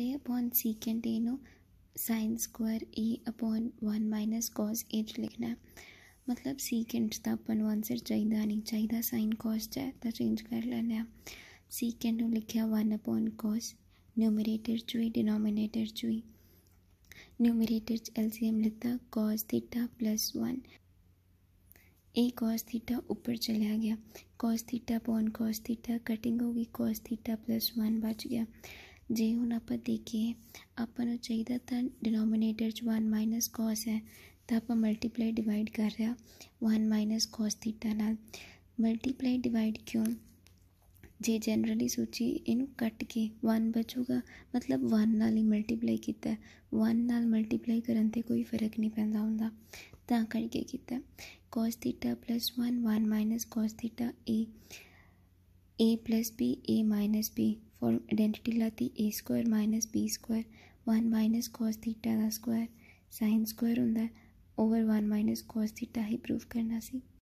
A upon C कंटेनो sine square A upon one minus cos A लिखना है मतलब सीकेंट दा तो अपन आंसर चाहिए नहीं चाहिए साइन कॉस है तो चेंज कर लैने आं सीकेंट लिखा वन अपॉन कॉस न्यूमरेटर च हुई डिनोमीनेटर च हुई न्यूमरेटर एलसीएम लिता cos theta plus one A cos theta ऊपर चलिया गया cos theta upon cos theta cutting होगी कॉस थीटा प्लस वन बच गया ਜੇ ਹੁਣ ਆਪਾਂ ਦੇਖੀਏ ਆਪਾਂ ਨੂੰ ਚਾਹੀਦਾ ਤਾਂ ਡਿਨੋਮੀਨੇਟਰ 'ਚ 1 cos ਹੈ ਤਾਂ ਆਪਾਂ ਮਲਟੀਪਲਾਈ ਡਿਵਾਈਡ ਕਰ ਰਿਹਾ 1 cos θ ਨਾਲ ਮਲਟੀਪਲਾਈ ਡਿਵਾਈਡ ਕਿਉਂ ਜੇ ਜਨਰਲੀ ਸੂਚੀ ਇਹਨੂੰ ਕੱਟ ਕੇ 1 ਬਚੂਗਾ ਮਤਲਬ 1 ਨਾਲ ਹੀ ਮਲਟੀਪਲਾਈ ਕੀਤਾ 1 ਨਾਲ ਮਲਟੀਪਲਾਈ ਕਰਨ ਤੇ ਕੋਈ ਫਰਕ ਨਹੀਂ ਪੈਂਦਾ ਹੁੰਦਾ ਤਾਂ ਕਰਕੇ ਕੀਤਾ cos θ 1 1 cos θ a A plus B A minus B form identity लाती A square minus B square one minus cos theta का स्क्वायर साइन स्क्वायर होंगे over one minus cos theta ही प्रूव करना सी